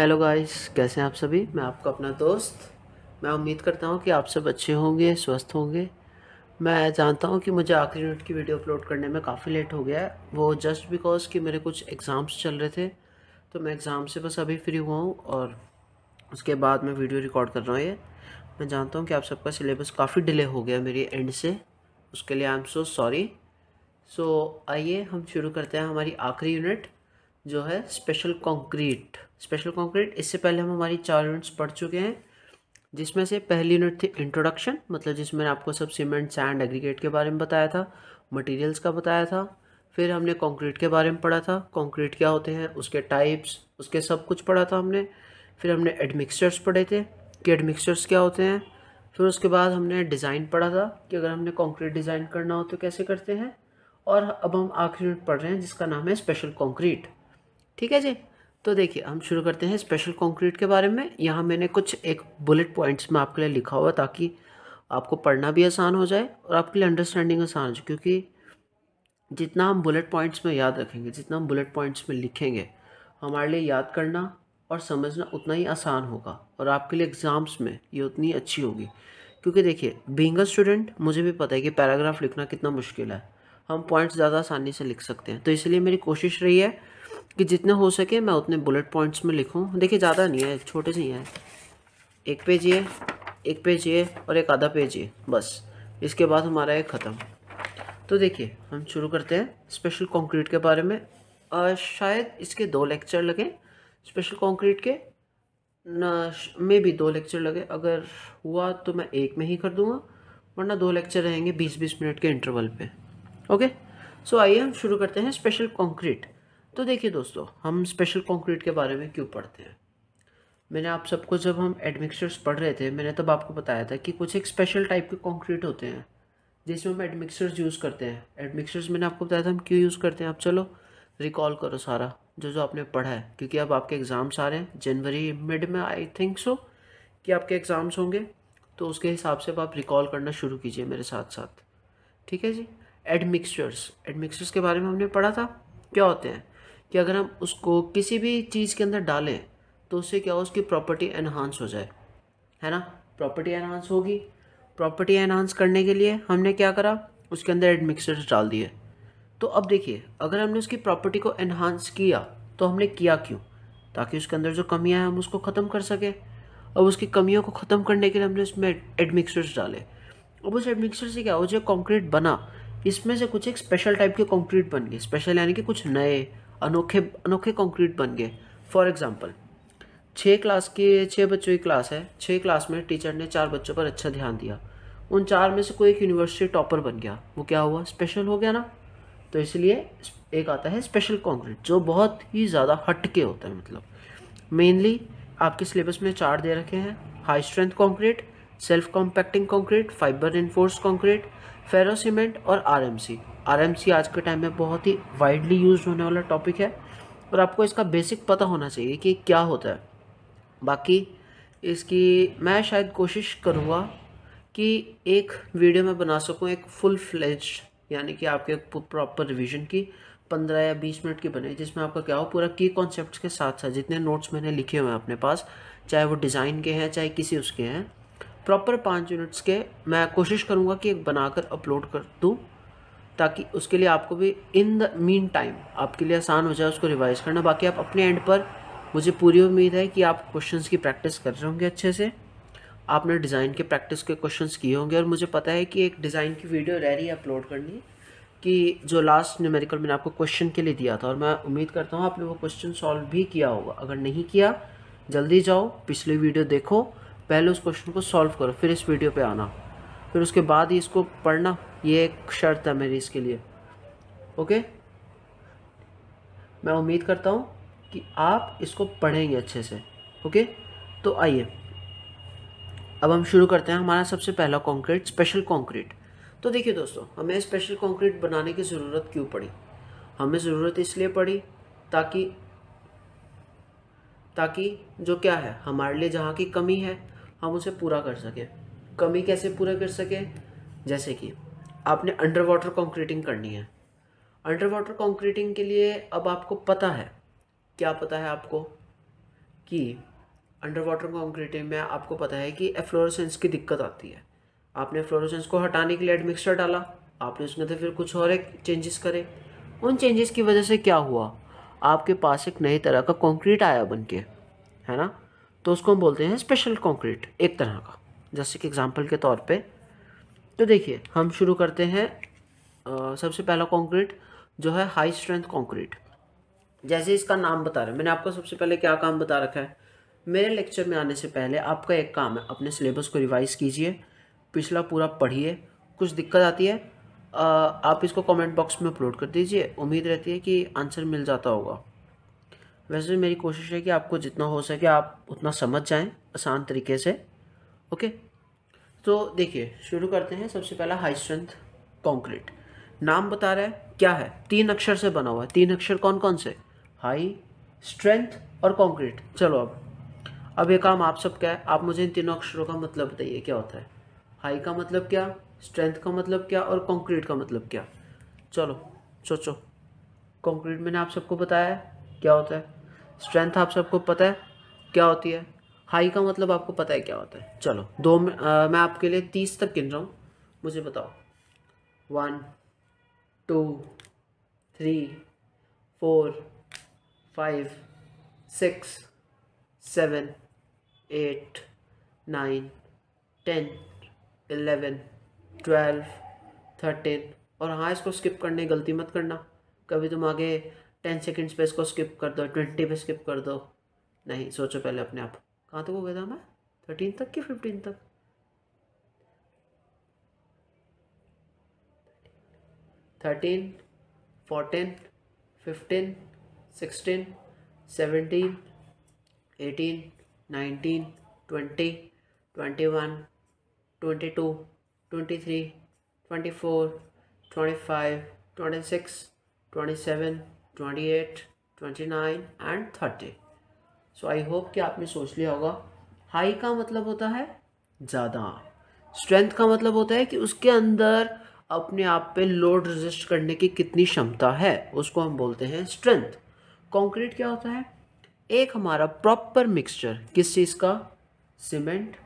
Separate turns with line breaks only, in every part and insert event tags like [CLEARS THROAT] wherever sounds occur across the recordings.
Hello guys कैसे हैं आप सभी मैं आपका अपना दोस्त मैं उम्मीद करता हूं कि आप सब अच्छे होंगे स्वस्थ होंगे मैं जानता हूं कि मुझे आखिरी मिनट की वीडियो अपलोड करने में काफ़ी लेट हो गया है वो जस्ट बिकॉज कि मेरे कुछ एग्ज़ाम्स चल रहे थे तो मैं एग्ज़ाम से बस अभी फ्री हुआ हूँ और उसके बाद मैं वीडियो रिकॉर्ड कर रहा हूँ ये मैं जानता हूँ कि आप सबका सिलेबस काफ़ी डिले हो गया मेरी एंड से उसके लिए I am so sorry so आइए हम शुरू करते हैं हमारी आखिरी यूनिट जो है स्पेशल कंक्रीट स्पेशल कंक्रीट इससे पहले हम हमारी चार यूनिट्स पढ़ चुके हैं जिसमें से पहली यूनिट थी इंट्रोडक्शन मतलब जिसमें आपको सब सीमेंट सैंड एग्रीगेट के बारे में बताया था मटेरियल्स का बताया था फिर हमने कंक्रीट के बारे में पढ़ा था कंक्रीट क्या होते हैं उसके टाइप्स उसके सब कुछ पढ़ा था हमने फिर हमने एडमिक्सचर्स पढ़े थे कि एडमिक्सचर्स क्या होते हैं फिर उसके बाद हमने डिज़ाइन पढ़ा था कि अगर हमने कंक्रीट डिज़ाइन करना हो तो कैसे करते हैं और अब हम आखिरी यूनिट पढ़ रहे हैं जिसका नाम है स्पेशल कंक्रीट ठीक है जी तो देखिए हम शुरू करते हैं स्पेशल कंक्रीट के बारे में यहाँ मैंने कुछ एक बुलेट पॉइंट्स में आपके लिए लिखा हुआ ताकि आपको पढ़ना भी आसान हो जाए और आपके लिए अंडरस्टैंडिंग आसान हो जाए क्योंकि जितना हम बुलेट पॉइंट्स में याद रखेंगे जितना हम बुलेट पॉइंट्स में लिखेंगे हमारे लिए याद करना और समझना उतना ही आसान होगा और आपके लिए एग्ज़ाम्स में ये उतनी अच्छी होगी क्योंकि देखिए बींग स्टूडेंट मुझे भी पता है कि पैराग्राफ लिखना कितना मुश्किल है हम पॉइंट्स ज़्यादा आसानी से लिख सकते हैं तो इसलिए मेरी कोशिश रही है कि जितने हो सके मैं उतने बुलेट पॉइंट्स में लिखूँ देखिए ज़्यादा नहीं है छोटे से ही हैं एक पेज ये एक पेज ये और एक आधा पेज ये बस इसके बाद हमारा ये ख़त्म तो देखिए हम शुरू करते हैं स्पेशल कंक्रीट के बारे में आ, शायद इसके दो लेक्चर लगे स्पेशल कंक्रीट के न में भी दो लेक्चर लगे अगर हुआ तो मैं एक में ही कर दूंगा वरना दो लेक्चर रहेंगे बीस बीस मिनट के इंटरवल पे ओके सो आइए हम शुरू करते हैं स्पेशल कंक्रीट तो देखिए दोस्तों हम स्पेशल कंक्रीट के बारे में क्यों पढ़ते हैं मैंने आप सबको जब हम एडमिक्सचर्स पढ़ रहे थे मैंने तब आपको बताया था कि कुछ एक स्पेशल टाइप के कंक्रीट होते हैं जिसमें हम एडमिक्सचर्स यूज़ करते हैं एडमिक्सचर्स मैंने आपको बताया था हम क्यों यूज़ करते हैं आप चलो रिकॉल करो सारा जो जो आपने पढ़ा है क्योंकि अब आपके एग्ज़ाम्स आ रहे हैं जनवरी मिड में आई थिंक सो कि आपके एग्ज़ाम्स होंगे तो उसके हिसाब से अब आप रिकॉल करना शुरू कीजिए मेरे साथ साथ ठीक है जी एडमिक्सचर्स एडमिक्सचर्स के बारे में हमने पढ़ा था क्या होते हैं कि अगर हम उसको किसी भी चीज़ के अंदर डालें तो उससे क्या हो उसकी प्रॉपर्टी एनहांस हो जाए है ना प्रॉपर्टी एनहांस होगी प्रॉपर्टी एनहांस करने के लिए हमने क्या करा उसके अंदर एडमिक्सर्स डाल दिए तो अब देखिए अगर हमने उसकी प्रॉपर्टी को एनहांस किया तो हमने किया क्यों ताकि उसके अंदर जो कमियाँ हैं हम उसको ख़त्म कर सकें अब उसकी कमियों को ख़त्म करने के लिए हमने उसमें एडमिक्सर्स डाले अब उस एडमिक्सर से क्या हो जो कॉन्क्रीट बना इसमें से कुछ एक स्पेशल टाइप के कॉन्क्रीट बन गए स्पेशल यानी कि कुछ नए अनोखे अनोखे कंक्रीट बन गए फॉर एग्ज़ाम्पल छः क्लास के छः बच्चों की क्लास है छः क्लास में टीचर ने चार बच्चों पर अच्छा ध्यान दिया उन चार में से कोई एक यूनिवर्सिटी टॉपर बन गया वो क्या हुआ स्पेशल हो गया ना तो इसलिए एक आता है स्पेशल कॉन्क्रीट जो बहुत ही ज़्यादा हट के होता है मतलब मेनली आपके सिलेबस में चार दे रखे हैं high strength concrete self compacting concrete fibre reinforced concrete ferrocement और आरएमसी आरएमसी आज के टाइम में बहुत ही वाइडली यूज होने वाला टॉपिक है और आपको इसका बेसिक पता होना चाहिए कि क्या होता है बाकी इसकी मैं शायद कोशिश करूँगा कि एक वीडियो में बना सकूँ एक फुल फ्लेज यानी कि आपके प्रॉपर रिविज़न की पंद्रह या बीस मिनट की बने जिसमें आपका क्या हो पूरा की कॉन्सेप्ट के साथ साथ जितने नोट्स मैंने लिखे हुए हैं अपने पास चाहे वो डिज़ाइन के हैं चाहे किसी उसके हैं प्रॉपर पाँच यूनिट्स के मैं कोशिश करूँगा कि एक बनाकर अपलोड कर दूँ ताकि उसके लिए आपको भी इन द मीन टाइम आपके लिए आसान हो जाए उसको रिवाइज करना बाकी आप अपने एंड पर मुझे पूरी उम्मीद है कि आप क्वेश्चंस की प्रैक्टिस कर रहे होंगे अच्छे से आपने डिज़ाइन के प्रैक्टिस के क्वेश्चंस किए होंगे और मुझे पता है कि एक डिज़ाइन की वीडियो रह रही है अपलोड करनी कि जो लास्ट न्यूमेरिकल मैंने आपको क्वेश्चन के लिए दिया था और मैं उम्मीद करता हूँ आपने वो क्वेश्चन सॉल्व भी किया होगा अगर नहीं किया जल्दी जाओ पिछली वीडियो देखो पहले उस क्वेश्चन को सॉल्व करो फिर इस वीडियो पर आना फिर उसके बाद ही इसको पढ़ना ये एक शर्त है मेरी इसके लिए ओके मैं उम्मीद करता हूँ कि आप इसको पढ़ेंगे अच्छे से ओके तो आइए अब हम शुरू करते हैं हमारा सबसे पहला कंक्रीट स्पेशल कंक्रीट तो देखिए दोस्तों हमें स्पेशल कंक्रीट बनाने की ज़रूरत क्यों पड़ी हमें ज़रूरत इसलिए पड़ी ताकि ताकि जो क्या है हमारे लिए जहाँ की कमी है हम उसे पूरा कर सकें कमी कैसे पूरा कर सकें जैसे कि आपने अंडर वाटर कॉन्क्रीटिंग करनी है अंडर वाटर कॉन्क्रीटिंग के लिए अब आपको पता है क्या पता है आपको कि अंडर वाटर कॉन्क्रीटिंग में आपको पता है कि एफ्लोरोसेंस की दिक्कत आती है आपने फ्लोरोसेंस को हटाने के लिए एडमिक्सचर डाला आपने उसमें से फिर कुछ और एक चेंजेस करे उन चेंजेस की वजह से क्या हुआ आपके पास एक नई तरह का कंक्रीट आया बन के है ना तो उसको हम बोलते हैं स्पेशल कंक्रीट एक तरह का जैसे कि एग्जांपल के तौर पे तो देखिए हम शुरू करते हैं आ, सबसे पहला कंक्रीट जो है हाई स्ट्रेंथ कंक्रीट जैसे इसका नाम बता रहे मैंने आपको सबसे पहले क्या काम बता रखा है मेरे लेक्चर में आने से पहले आपका एक काम है अपने सिलेबस को रिवाइज़ कीजिए पिछला पूरा पढ़िए कुछ दिक्कत आती है आ, आप इसको कमेंट बॉक्स में अपलोड कर दीजिए उम्मीद रहती है कि आंसर मिल जाता होगा वैसे मेरी कोशिश है कि आपको जितना हो सके आप उतना समझ जाएं आसान तरीके से ओके तो देखिए शुरू करते हैं सबसे पहला हाई स्ट्रेंथ कॉन्क्रीट नाम बता रहा है क्या है तीन अक्षर से बना हुआ है तीन अक्षर कौन कौन से हाई स्ट्रेंथ और कॉन्क्रीट चलो अब अब ये काम आप सबका है आप मुझे इन तीनों अक्षरों का मतलब बताइए क्या होता है हाई का मतलब क्या स्ट्रेंथ का मतलब क्या और कॉन्क्रीट का मतलब क्या चलो सोचो कॉन्क्रीट मैंने आप सबको बताया है क्या होता है स्ट्रेंथ आप सबको पता है क्या होती है हाई का मतलब आपको पता है क्या होता है चलो दो में आ, मैं आपके लिए तीस तक गिन रहा हूँ मुझे बताओ one two three four five six seven eight nine ten eleven twelve thirteen और हाँ इसको स्किप करने की गलती मत करना कभी तुम आगे टेन सेकेंड्स पे इसको स्किप कर दो ट्वेंटी पे स्किप कर दो नहीं सोचो पहले अपने आप कहाँ तक हो गया था मैं थर्टीन तक कि फिफ्टीन तक thirteen fourteen fifteen sixteen seventeen eighteen nineteen twenty twenty one twenty two twenty three twenty four twenty five twenty six twenty seven twenty eight twenty nine and thirty so I hope कि आपने सोच लिया होगा high का मतलब होता है ज़्यादा स्ट्रेंथ का मतलब होता है कि उसके अंदर अपने आप पे लोड रजिस्ट करने की कितनी क्षमता है उसको हम बोलते हैं स्ट्रेंथ कंक्रीट क्या होता है एक हमारा प्रॉपर मिक्सचर किस चीज़ का cement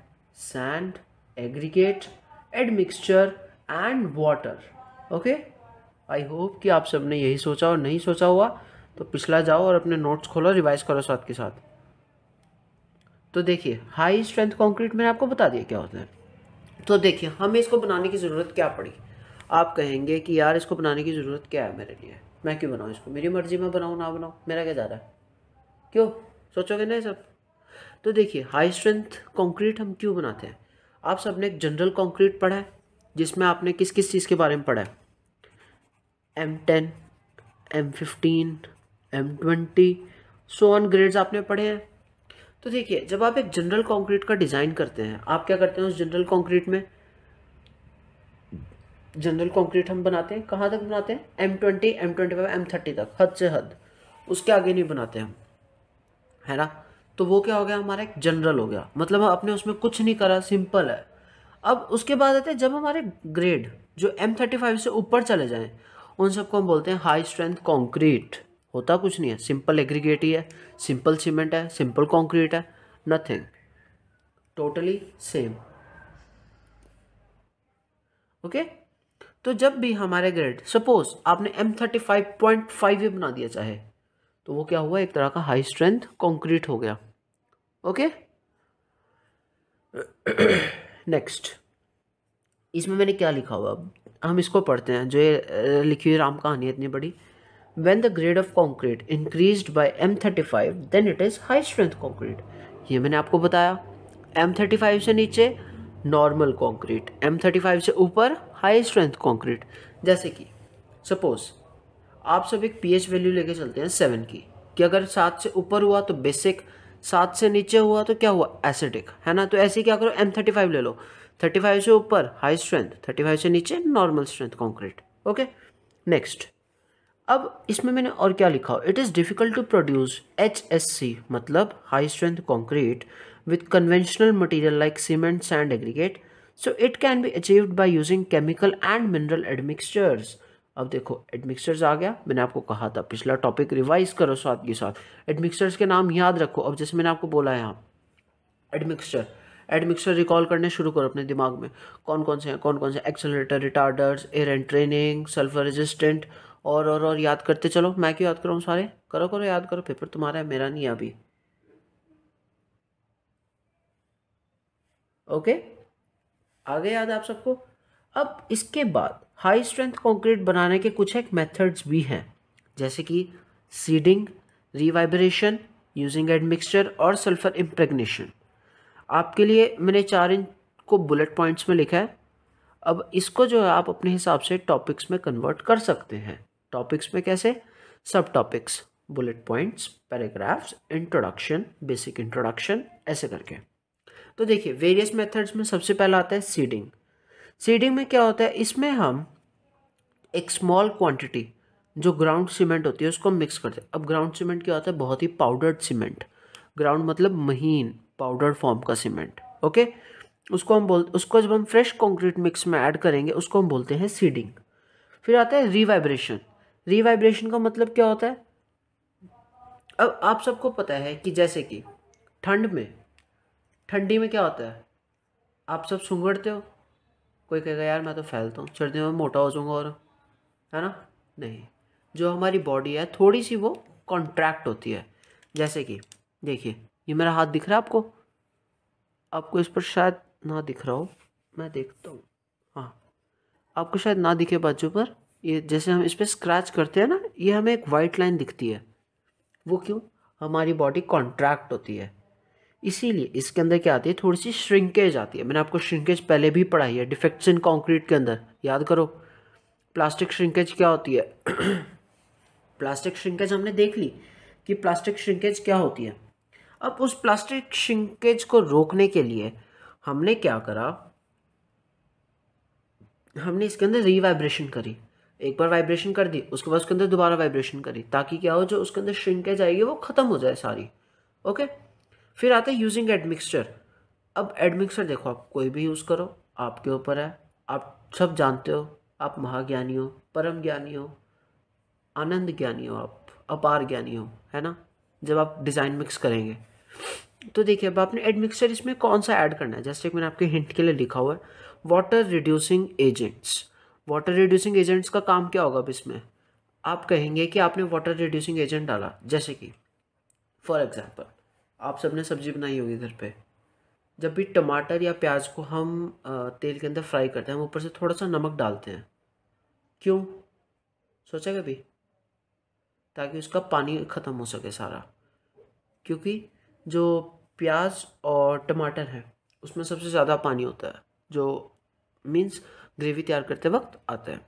sand aggregate admixture and water okay I hope कि आप सबने यही सोचा और नहीं सोचा हुआ तो पिछला जाओ और अपने नोट्स खोलो रिवाइज करो साथ के साथ तो देखिए हाई स्ट्रेंथ कंक्रीट मैंने आपको बता दिया क्या होता है तो देखिए हमें इसको बनाने की ज़रूरत क्या पड़ी आप कहेंगे कि यार इसको बनाने की ज़रूरत क्या है मेरे लिए मैं क्यों बनाऊँ इसको मेरी मर्ज़ी में बनाऊँ ना बनाऊँ मेरा क्या ज़्यादा है क्यों सोचोगे ना सब तो देखिए हाई स्ट्रेंथ कॉन्क्रीट हम क्यों बनाते हैं आप सब ने एक जनरल कॉन्क्रीट पढ़ा है जिसमें आपने किस किस चीज़ के बारे में पढ़ा है M ten M fifteen M twenty so on grades आपने पढ़े हैं तो देखिए जब आप एक जनरल कंक्रीट का डिज़ाइन करते हैं आप क्या करते हैं उस जनरल कंक्रीट में जनरल कंक्रीट हम बनाते हैं कहाँ तक बनाते हैं M twenty M twenty five M thirty तक हद से हद उसके आगे नहीं बनाते हम है ना तो वो क्या हो गया हमारा एक जनरल हो गया मतलब आपने उसमें कुछ नहीं करा सिंपल है अब उसके बाद आते हैं जब हमारे ग्रेड जो एम थर्टी फाइव से ऊपर चले जाएँ उन सबको हम बोलते हैं हाई स्ट्रेंथ कॉन्क्रीट होता कुछ नहीं है सिंपल एग्रीगेट ही है सिंपल सीमेंट है सिंपल कॉन्क्रीट है नथिंग टोटली सेम ओके तो जब भी हमारे ग्रेड सपोज आपने M thirty five point five बना दिया चाहे तो वो क्या हुआ एक तरह का हाई स्ट्रेंथ कॉन्क्रीट हो गया ओके नेक्स्ट इसमें मैंने क्या लिखा हुआ अब हम इसको पढ़ते हैं जो ये लिखी हुई राम कहानी इतनी बड़ी when the grade of concrete increased by M35 then it is high strength concrete ये मैंने आपको बताया M35 से नीचे नॉर्मल कंक्रीट M35 से ऊपर हाई स्ट्रेंथ कॉन्क्रीट जैसे कि सपोज आप सब एक पी एच वैल्यू लेके चलते हैं सेवन की कि अगर सात से ऊपर हुआ तो बेसिक सात से नीचे हुआ तो क्या हुआ एसिडिक है ना तो ऐसे ही क्या करो एम थर्टी फाइव ले लो थर्टी फाइव से ऊपर हाई स्ट्रेंथ थर्टी फाइव से नीचे normal strength concrete okay next अब इसमें मैंने और क्या लिखा it is difficult to produce H S C मतलब high strength concrete with conventional material like cement sand aggregate so it can be achieved by using chemical and mineral admixtures अब देखो admixtures आ गया मैंने आपको कहा था पिछला टॉपिक रिवाइज करो साथ के साथ एडमिक्सचर्स के नाम याद रखो अब जैसे मैंने आपको बोला यहाँ एडमिक्सचर एडमिक्सचर रिकॉल करने शुरू करो अपने दिमाग में कौन कौन से हैं कौन कौन से accelerators retarders air entraining sulphur resistant और और और याद करते चलो मैं क्यों याद कर रहा हूँ सारे करो करो याद करो पेपर तुम्हारा है मेरा नहीं है अभी ओके आ गए याद आप सबको अब इसके बाद हाई स्ट्रेंथ कंक्रीट बनाने के कुछ एक मेथड्स भी हैं जैसे कि सीडिंग रिवाइब्रेशन यूजिंग एडमिक्सचर और सल्फर इम्प्रेगनेशन आपके लिए मैंने चार इंच को बुलेट पॉइंट्स में लिखा है अब इसको जो है आप अपने हिसाब से टॉपिक्स में कन्वर्ट कर सकते हैं टॉपिक्स में कैसे सब topics bullet points paragraphs introduction basic introduction ऐसे करके तो देखिए वेरियस मेथड्स में सबसे पहला आता है सीडिंग सीडिंग में क्या होता है इसमें हम एक स्मॉल क्वांटिटी जो ग्राउंड सीमेंट होती है उसको हम मिक्स करते हैं अब ग्राउंड सीमेंट क्या होता है बहुत ही पाउडर्ड सीमेंट ग्राउंड मतलब महीन पाउडर फॉर्म का सीमेंट ओके उसको हम बोल उसको जब हम फ्रेश कंक्रीट मिक्स में ऐड करेंगे उसको हम बोलते हैं सीडिंग फिर आता है रीवाइब्रेशन रीवाइब्रेशन का मतलब क्या होता है अब आप सबको पता है कि जैसे कि ठंड में ठंडी में क्या होता है आप सब सुंगड़ते हो कोई कहेगा यार मैं तो फैलता हूँ सर्दियों में मोटा हो जाऊँगा और है ना नहीं जो हमारी बॉडी है थोड़ी सी वो कॉन्ट्रैक्ट होती है जैसे कि देखिए ये मेरा हाथ दिख रहा है आपको आपको इस पर शायद ना दिख रहा हो मैं देखता हूँ हाँ आपको शायद ना दिखे बाजू पर ये जैसे हम इस पर स्क्रैच करते हैं ना ये हमें एक वाइट लाइन दिखती है वो क्यों हमारी बॉडी कॉन्ट्रैक्ट होती है इसीलिए इसके अंदर क्या आती है थोड़ी सी श्रिंकेज आती है मैंने आपको श्रिंकेज पहले भी पढ़ाई है डिफेक्ट्स इन कॉन्क्रीट के अंदर याद करो प्लास्टिक श्रिंकेज क्या होती है प्लास्टिक [CLEARS THROAT] श्रिंकेज हमने देख ली कि प्लास्टिक श्रिंकेज क्या होती है अब उस प्लास्टिक श्रिंकेज को रोकने के लिए हमने क्या करा हमने इसके अंदर रीवाइब्रेशन करी एक बार वाइब्रेशन कर दी उसके बाद उसके अंदर दोबारा वाइब्रेशन करी ताकि क्या हो जो उसके अंदर श्रिंकेज आएगी वो ख़त्म हो जाए सारी ओके फिर आता है यूजिंग एडमिक्सचर अब एडमिक्सचर देखो आप कोई भी यूज़ करो आपके ऊपर है आप सब जानते हो आप महाज्ञानी हो परम ज्ञानी हो आनंद ज्ञानी हो आप अपार ज्ञानी हो है ना जब आप डिज़ाइन मिक्स करेंगे तो देखिए अब आपने एडमिक्सचर इसमें कौन सा ऐड करना है जैसे कि मैंने आपके हिंट के लिए लिखा हुआ है water reducing agents water reducing agents का काम क्या होगा अब इसमें आप कहेंगे कि आपने वाटर रिड्यूसिंग एजेंट डाला जैसे कि फॉर एग्ज़ाम्पल आप सबने सब्जी बनाई होगी घर पे जब भी टमाटर या प्याज को हम तेल के अंदर फ्राई करते हैं हम ऊपर से थोड़ा सा नमक डालते हैं क्यों सोचा कभी ताकि उसका पानी ख़त्म हो सके सारा क्योंकि जो प्याज और टमाटर है उसमें सबसे ज़्यादा पानी होता है जो मीन्स ग्रेवी तैयार करते वक्त आता है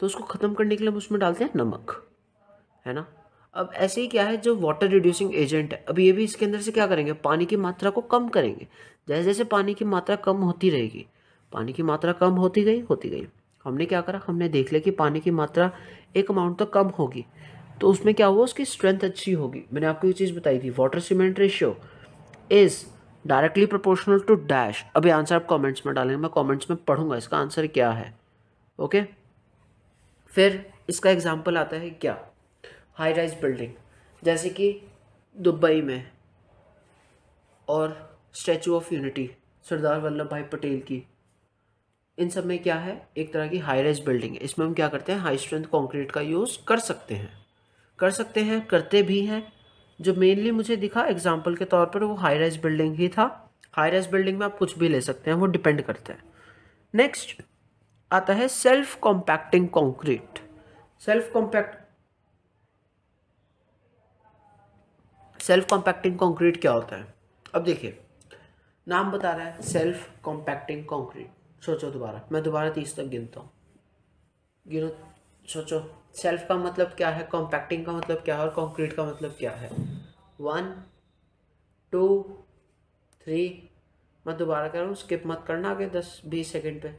तो उसको ख़त्म करने के लिए हम उसमें डालते हैं नमक है ना अब ऐसे ही क्या है जो वाटर रिड्यूसिंग एजेंट है अब ये भी इसके अंदर से क्या करेंगे पानी की मात्रा को कम करेंगे जैसे जैसे पानी की मात्रा कम होती रहेगी पानी की मात्रा कम होती गई होती गई हमने क्या करा हमने देख लिया कि पानी की मात्रा एक अमाउंट तक कम होगी तो उसमें क्या हुआ उसकी स्ट्रेंथ अच्छी होगी मैंने आपको ये चीज़ बताई थी water cement ratio is directly proportional to dash अभी आंसर आप कमेंट्स में डालेंगे मैं कमेंट्स में पढ़ूंगा इसका आंसर क्या है ओके फिर इसका एग्जांपल आता है क्या हाई राइज बिल्डिंग जैसे कि दुबई में और statue of unity Sardar Vallabh Bhai Patel की इन सब में क्या है एक तरह की हाई राइज बिल्डिंग है इसमें हम क्या करते हैं हाई स्ट्रेंथ कॉन्क्रीट का यूज़ कर सकते हैं कर सकते हैं करते भी हैं जो मेनली मुझे दिखा एग्जाम्पल के तौर पर वो हाई राइज बिल्डिंग ही था हाई राइज बिल्डिंग में आप कुछ भी ले सकते हैं वो डिपेंड करता है नेक्स्ट आता है self compacting concrete self compact self compacting concrete क्या होता है अब देखिए नाम बता रहा है सेल्फ कॉम्पैक्टिंग कॉन्क्रीट सोचो दोबारा मैं दोबारा तीस तक गिनता हूँ गिनो सोचो सेल्फ का मतलब क्या है कॉम्पैक्टिंग का मतलब क्या है और कॉन्क्रीट का मतलब क्या है वन टू थ्री मैं दोबारा कर रहा हूँ स्किप मत करना आगे दस बीस सेकेंड पे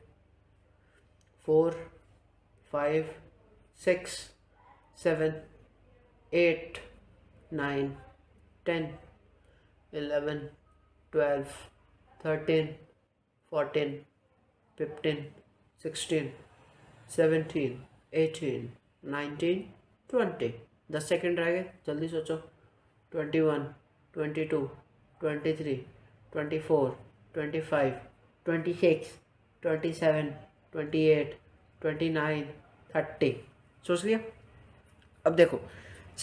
four five six seven eight nine ten eleven twelve thirteen fourteen fifteen sixteen seventeen eighteen nineteen twenty दस सेकेंड रह गए जल्दी सोचो twenty one twenty two twenty three twenty four twenty five twenty six twenty seven twenty eight twenty nine thirty सोच लिया अब देखो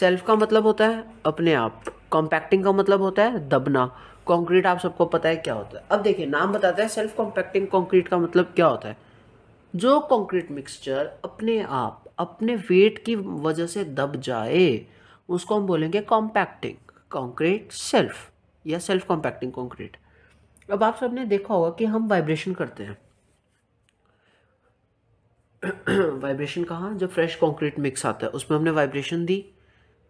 self का मतलब होता है अपने आप कॉम्पैक्टिंग का मतलब होता है दबना कॉन्क्रीट आप सबको पता है क्या होता है अब देखिए नाम बताते हैं सेल्फ कॉम्पैक्टिंग कॉन्क्रीट का मतलब क्या होता है जो कॉन्क्रीट मिक्सचर अपने आप अपने वेट की वजह से दब जाए उसको हम बोलेंगे कॉम्पैक्टिंग कॉन्क्रीट सेल्फ या सेल्फ कॉम्पैक्टिंग कॉन्क्रीट अब आप सबने देखा होगा कि हम वाइब्रेशन करते हैं वाइब्रेशन [CLEARS THROAT] कहाँ जब फ्रेश कंक्रीट मिक्स आता है उसमें हमने वाइब्रेशन दी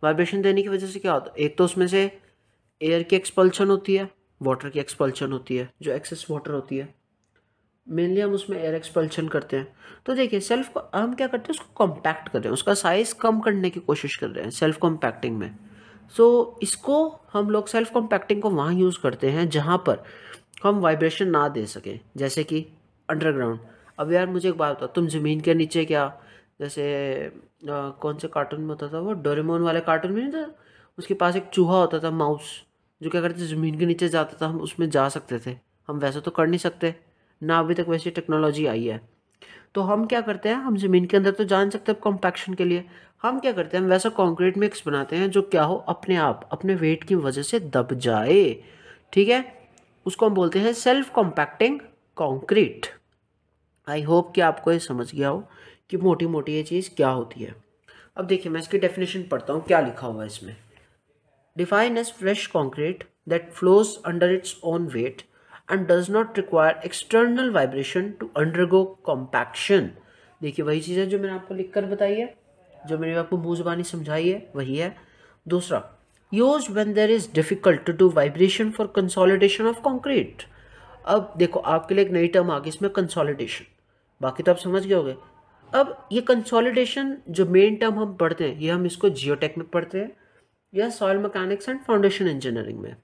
वाइब्रेशन देने की वजह से क्या होता है एक तो उसमें से एयर की एक्सपल्शन होती है वाटर की एक्सपल्शन होती है जो एक्सेस वाटर होती है मेनली हम उसमें एयर एक्सपल्शन करते हैं तो देखिए सेल्फ को हम क्या करते हैं उसको कॉम्पैक्ट कर रहे हैं उसका साइज़ कम करने की कोशिश कर रहे हैं सेल्फ कॉम्पैक्टिंग में सो so, इसको हम लोग सेल्फ कॉम्पैक्टिंग को वहाँ यूज़ करते हैं जहाँ पर हम वाइब्रेशन ना दे सकें जैसे कि अंडरग्राउंड अब यार मुझे एक बात बताओ तुम ज़मीन के नीचे क्या जैसे आ, कौन से कार्टून में होता था वो डोरेमोन वाले कार्टून में नहीं था उसके पास एक चूहा होता था माउस जो क्या करते ज़मीन के नीचे जाता था हम उसमें जा सकते थे हम वैसे तो कर नहीं सकते ना अभी तक वैसी टेक्नोलॉजी आई है तो हम क्या करते हैं हम ज़मीन के अंदर तो जान सकते हैं कॉम्पैक्शन के लिए हम क्या करते हैं हम वैसा कॉन्क्रीट मिक्स बनाते हैं जो क्या हो अपने आप अपने वेट की वजह से दब जाए ठीक है उसको हम बोलते हैं self compacting concrete I hope कि आपको ये समझ गया हो कि मोटी मोटी ये चीज़ क्या होती है अब देखिए मैं इसकी डेफिनेशन पढ़ता हूँ क्या लिखा हुआ है इसमें define as fresh concrete that flows under its own weight and does not require external vibration to undergo compaction देखिए वही चीज़ है जो मैंने आपको लिख कर बताई है जो मैंने आपको मुँह जबानी समझाई है वही है दूसरा use when there is difficult to do vibration for consolidation of concrete अब देखो आपके लिए एक नई टर्म आ गई इसमें कंसोलिडेशन बाकी तो आप समझ गए होगे अब ये कंसोलिडेशन जो मेन टर्म हम पढ़ते हैं ये हम इसको जियोटेक में पढ़ते हैं या soil mechanics and foundation engineering में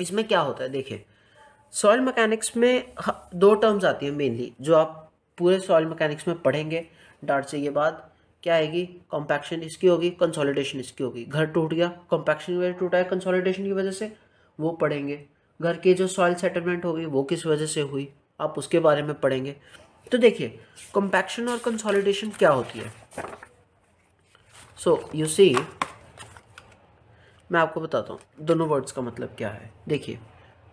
इसमें क्या होता है देखिए सॉइल मैकेनिक्स में दो टर्म्स आती हैं मेनली जो आप पूरे सॉइल मैकेनिक्स में पढ़ेंगे डार्ट से ये बात क्या आएगी कॉम्पैक्शन इसकी होगी कंसोलिडेशन इसकी होगी घर टूट गया कॉम्पैक्शन की वजह टूटा है कंसोलिडेशन की वजह से वो पढ़ेंगे घर की जो सॉइल सेटलमेंट होगी वो किस वजह से हुई आप उसके बारे में पढ़ेंगे तो देखिए कॉम्पैक्शन और कंसोलिडेशन क्या होती है सो यू सी मैं आपको बताता हूँ दोनों वर्ड्स का मतलब क्या है देखिए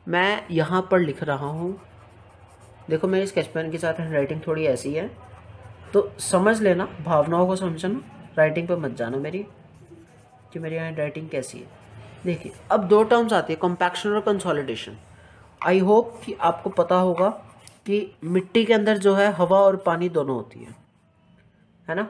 मैं यहाँ पर लिख रहा हूँ देखो मेरी स्केच पेन के साथ हैंड राइटिंग थोड़ी ऐसी है तो समझ लेना भावनाओं को समझना राइटिंग पर मत जाना मेरी कि मेरी हैंड राइटिंग कैसी है देखिए अब दो टर्म्स आती है कॉम्पैक्शन और कंसोलिडेशन आई होप कि आपको पता होगा कि मिट्टी के अंदर जो है हवा और पानी दोनों होती है है ना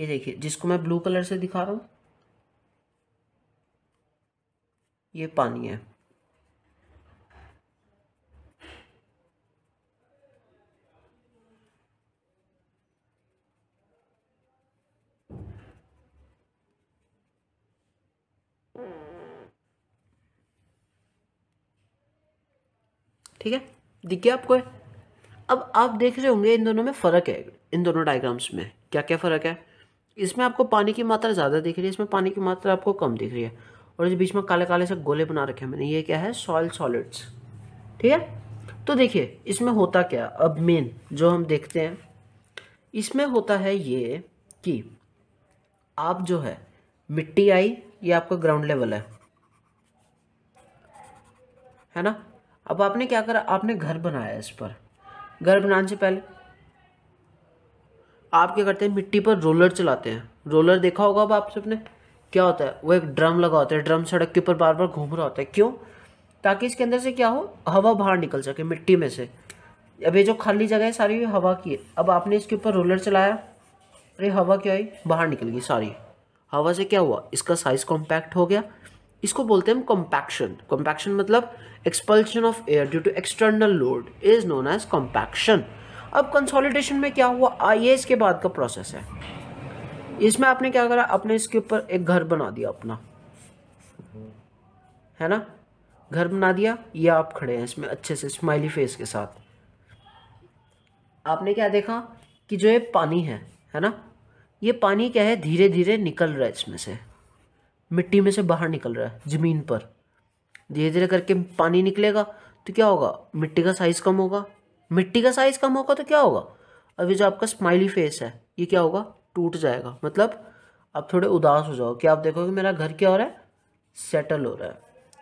ये देखिए जिसको मैं ब्लू कलर से दिखा रहा हूँ ये पानी है ठीक है दिखे आपको है? अब आप देख रहे होंगे इन दोनों में फ़र्क है इन दोनों डायग्राम्स में क्या क्या फ़र्क है इसमें आपको पानी की मात्रा ज़्यादा दिख रही है इसमें पानी की मात्रा आपको कम दिख रही है और इस बीच में काले काले से गोले बना रखे हैं मैंने ये क्या है सॉइल सॉलिड्स ठीक है तो देखिए इसमें होता क्या अब मेन जो हम देखते हैं इसमें होता है ये कि आप जो है मिट्टी आई ये आपका ग्राउंड लेवल है है ना अब आपने क्या करा आपने घर बनाया इस पर घर बनाने से पहले आप क्या करते हैं मिट्टी पर रोलर चलाते हैं रोलर देखा होगा अब आप सबने क्या होता है वो एक ड्रम लगा होता है ड्रम सड़क के ऊपर बार बार घूम रहा होता है क्यों ताकि इसके अंदर से क्या हो हवा बाहर निकल सके मिट्टी में से अब ये जो खाली जगह है सारी हवा की है अब आपने इसके ऊपर रोलर चलाया अरे हवा क्या आई बाहर निकल गई सारी हवा से क्या हुआ इसका साइज़ कॉम्पैक्ट हो गया इसको बोलते हैं हम कॉम्पैक्शन कॉम्पैक्शन मतलब expulsion of air due to external load is known as compaction अब कंसोलिडेशन में क्या हुआ आई के बाद का प्रोसेस है इसमें आपने क्या करा अपने इसके ऊपर एक घर बना दिया अपना है ना घर बना दिया ये आप खड़े हैं इसमें अच्छे से स्माइली फेस के साथ आपने क्या देखा कि जो ये पानी है है ना ये पानी क्या है धीरे धीरे निकल रहा है इसमें से मिट्टी में से बाहर निकल रहा है ज़मीन पर धीरे धीरे करके पानी निकलेगा तो क्या होगा मिट्टी का साइज़ कम होगा मिट्टी का साइज कम होगा तो क्या होगा अब ये जो आपका स्माइली फेस है ये क्या होगा टूट जाएगा मतलब आप थोड़े उदास हो जाओ क्या आप देखोगे मेरा घर क्या हो रहा है सेटल हो रहा है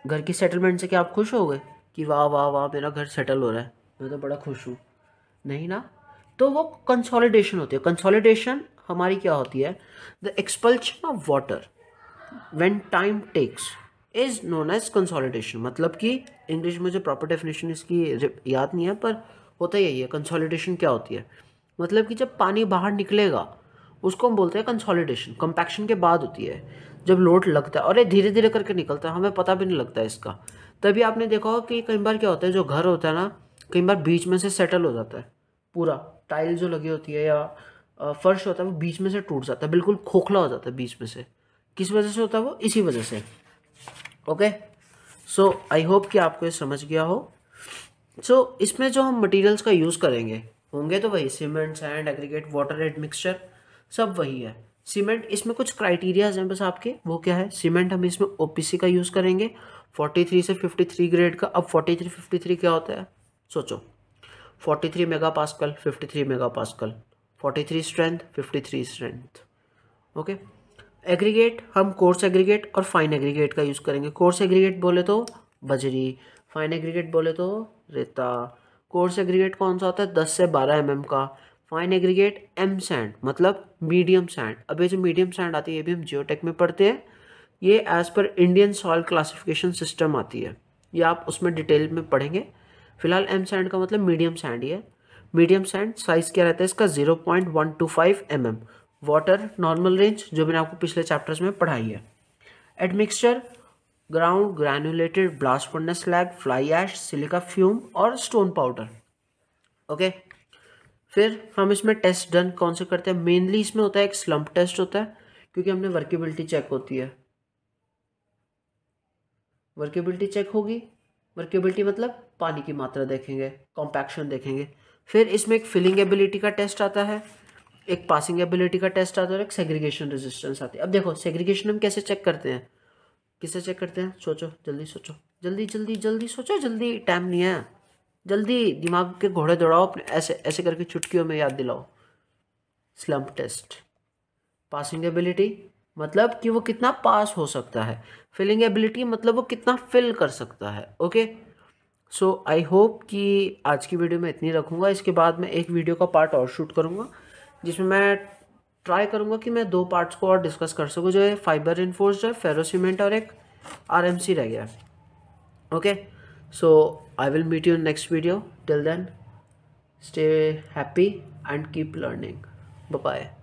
घर की सेटलमेंट से क्या आप खुश हो गए कि वाह वाह वाह मेरा घर सेटल हो रहा है मैं तो बड़ा खुश हूँ नहीं ना तो वो कंसोलिडेशन होती है कंसोलिडेशन हमारी क्या होती है the expulsion of water when time takes is known as consolidation मतलब कि इंग्लिश में जो प्रॉपर डेफिनेशन इसकी याद नहीं है पर होता यही है कंसोलिडेशन क्या होती है मतलब कि जब पानी बाहर निकलेगा उसको हम बोलते हैं कंसोलिडेशन कंपैक्शन के बाद होती है जब लोड लगता है और ये धीरे धीरे करके निकलता है हमें पता भी नहीं लगता है इसका तभी आपने देखा होगा कि कई बार क्या होता है जो घर होता है ना कई बार बीच में से सेटल हो जाता है पूरा टाइल जो लगी होती है या फर्श होता है वो बीच में से टूट जाता है बिल्कुल खोखला हो जाता है बीच में से किस वजह से होता है वो इसी वजह से ओके सो आई होप कि आपको ये समझ गया हो सो so, इसमें जो हम मटेरियल्स का यूज़ करेंगे होंगे तो वही cement sand aggregate water admixture सब वही है सीमेंट इसमें कुछ क्राइटेरियाज हैं बस आपके वो क्या है सीमेंट हम इसमें ओ का यूज़ करेंगे 43 से 53 ग्रेड का अब 43 53 क्या होता है सोचो 43 mega pascal 53 mega pascal 43 strength 53 strength okay aggregate हम कोर्स एग्रीगेट और फाइन एग्रीगेट का यूज़ करेंगे कोर्स एग्रीगेट बोले तो बजरी फाइन एग्रीगेट बोले तो रेता कोर्स एग्रीगेट कौन सा होता है दस से बारह एम mm का फाइन एग्रीगेट एम सैंड मतलब मीडियम सैंड अब ये जो मीडियम सैंड आती है ये भी हम जियोटेक में पढ़ते हैं ये as per Indian soil classification system आती है ये आप उसमें डिटेल में पढ़ेंगे फिलहाल एम सैंड का मतलब मीडियम सैंड ही है मीडियम सैंड साइज़ क्या रहता है इसका zero point one two five M M water normal range जो मैंने आपको पिछले चैप्टर्स में पढ़ाई है admixture ground granulated blast furnace slag fly ash silica fume और स्टोन पाउडर ओके फिर हम इसमें टेस्ट डन कौन से करते हैं मेनली इसमें होता है एक स्लम्प टेस्ट होता है क्योंकि हमने वर्केबिलिटी चेक होती है वर्केबिलिटी चेक होगी वर्केबिलिटी मतलब पानी की मात्रा देखेंगे कॉम्पैक्शन देखेंगे फिर इसमें एक फिलिंग एबिलिटी का टेस्ट आता है एक पासिंग एबिलिटी का टेस्ट आता है और एक सेग्रीगेशन रेजिस्टेंस आती है अब देखो सेग्रीगेशन हम कैसे चेक करते हैं किससे चेक करते हैं सोचो जल्दी सोचो जल्दी जल्दी जल्दी सोचो जल्दी टाइम नहीं है जल्दी दिमाग के घोड़े दौड़ाओ अपने ऐसे ऐसे करके चुटकियों में याद दिलाओ स्लम्प टेस्ट पासिंग एबिलिटी मतलब कि वो कितना पास हो सकता है फिलिंग एबिलिटी मतलब वो कितना फिल कर सकता है ओके सो आई होप कि आज की वीडियो में इतनी रखूँगा इसके बाद मैं एक वीडियो का पार्ट और शूट करूँगा जिसमें मैं ट्राई करूँगा कि मैं दो पार्ट्स को और डिस्कस कर सकूँ जो है फाइबर जो है फेरोसीमेंट और एक आर रह गया okay so I will meet you next video till then stay happy and keep learning bye